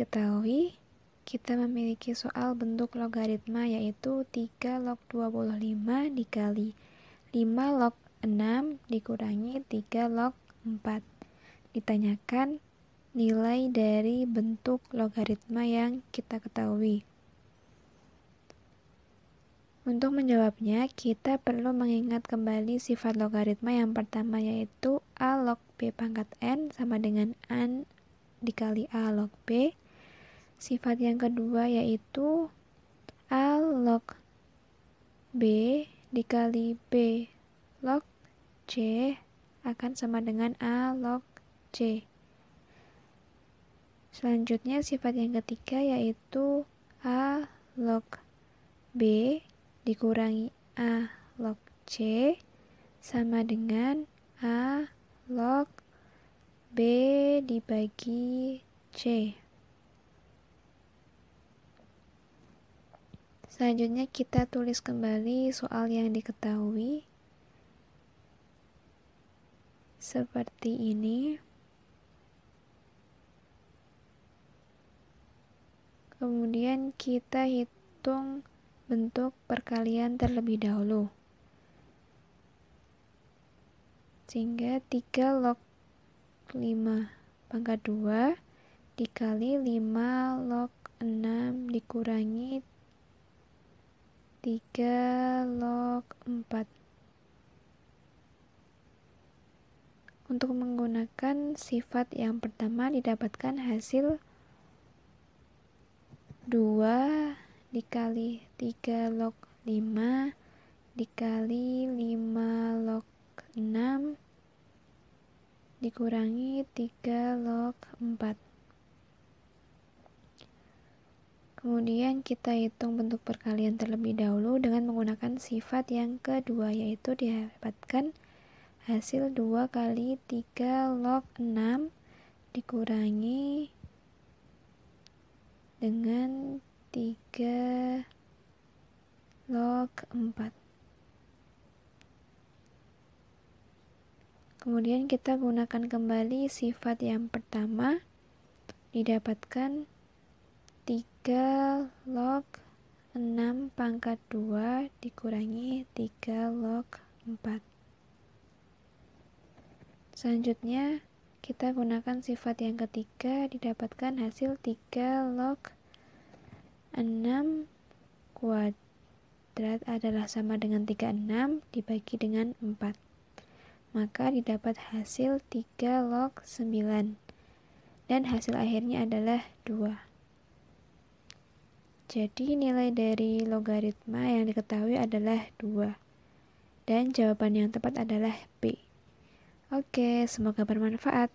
diketahui, kita memiliki soal bentuk logaritma yaitu 3 log 25 dikali 5 log 6 dikurangi 3 log 4. Ditanyakan nilai dari bentuk logaritma yang kita ketahui. Untuk menjawabnya, kita perlu mengingat kembali sifat logaritma yang pertama yaitu A log B pangkat N sama dengan N dikali A log B Sifat yang kedua yaitu A log B dikali B log C akan sama dengan A log C. Selanjutnya sifat yang ketiga yaitu A log B dikurangi A log C sama dengan A log B dibagi C. Selanjutnya kita tulis kembali soal yang diketahui seperti ini. Kemudian kita hitung bentuk perkalian terlebih dahulu. Sehingga 3 log 5 pangkat 2 dikali 5 log 6 dikurangi 3 log 4 untuk menggunakan sifat yang pertama didapatkan hasil 2 dikali 3 log 5 dikali 5 log 6 dikurangi 3 log 4 Kemudian kita hitung bentuk perkalian terlebih dahulu dengan menggunakan sifat yang kedua yaitu didapatkan hasil 2 kali 3 log 6 dikurangi dengan 3 log 4 kemudian kita gunakan kembali sifat yang pertama didapatkan 3 log 6 pangkat 2 dikurangi 3 log 4 selanjutnya kita gunakan sifat yang ketiga didapatkan hasil 3 log 6 kuadrat adalah sama dengan 36 dibagi dengan 4 maka didapat hasil 3 log 9 dan hasil akhirnya adalah 2 jadi nilai dari logaritma yang diketahui adalah 2. Dan jawaban yang tepat adalah B. Oke, semoga bermanfaat.